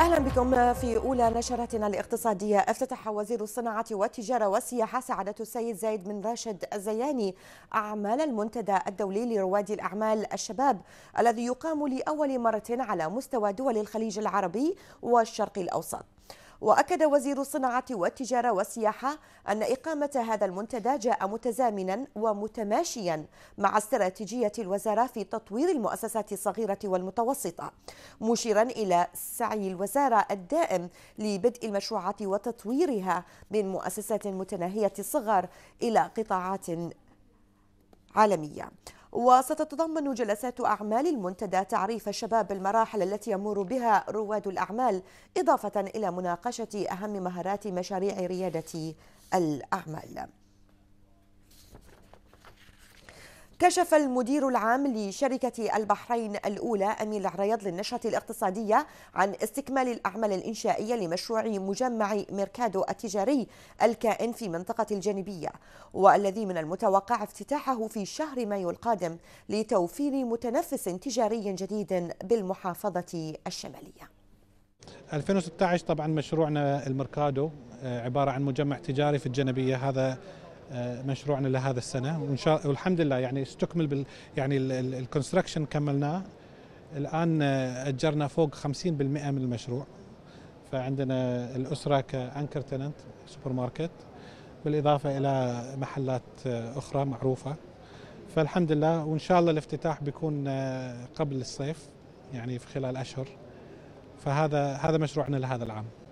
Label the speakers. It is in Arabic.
Speaker 1: اهلا بكم في اولى نشرتنا الاقتصاديه افتتح وزير الصناعه والتجاره والسياحه سعاده السيد زايد بن راشد الزياني اعمال المنتدى الدولي لرواد الاعمال الشباب الذي يقام لاول مره على مستوى دول الخليج العربي والشرق الاوسط وأكد وزير الصناعة والتجارة والسياحة أن إقامة هذا المنتدى جاء متزامنا ومتماشيا مع استراتيجية الوزارة في تطوير المؤسسات الصغيرة والمتوسطة مشيرا إلى سعي الوزارة الدائم لبدء المشروعات وتطويرها من مؤسسات متناهية الصغر إلى قطاعات عالمية وستتضمن جلسات أعمال المنتدى تعريف الشباب بالمراحل التي يمر بها رواد الأعمال إضافة إلى مناقشة أهم مهارات مشاريع ريادة الأعمال كشف المدير العام لشركة البحرين الأولى أمين العريض للنشرة الاقتصادية عن استكمال الأعمال الإنشائية لمشروع مجمع ميركادو التجاري الكائن في منطقة الجانبية والذي من المتوقع افتتاحه في شهر مايو القادم لتوفير متنفس تجاري جديد بالمحافظة الشمالية
Speaker 2: 2016 طبعا مشروعنا الميركادو آه، عبارة عن مجمع تجاري في الجنبية هذا آه، مشروعنا لهذا السنه وان شاء والحمد لله يعني استكمل بال يعني الكونستراكشن كملناه الان آه، اجرنا فوق 50% من المشروع فعندنا الاسره كانكر تننت سوبر ماركت بالاضافه الى محلات آه، اخرى معروفه فالحمد لله وان شاء الله الافتتاح بيكون قبل الصيف يعني في خلال اشهر فهذا هذا مشروعنا لهذا العام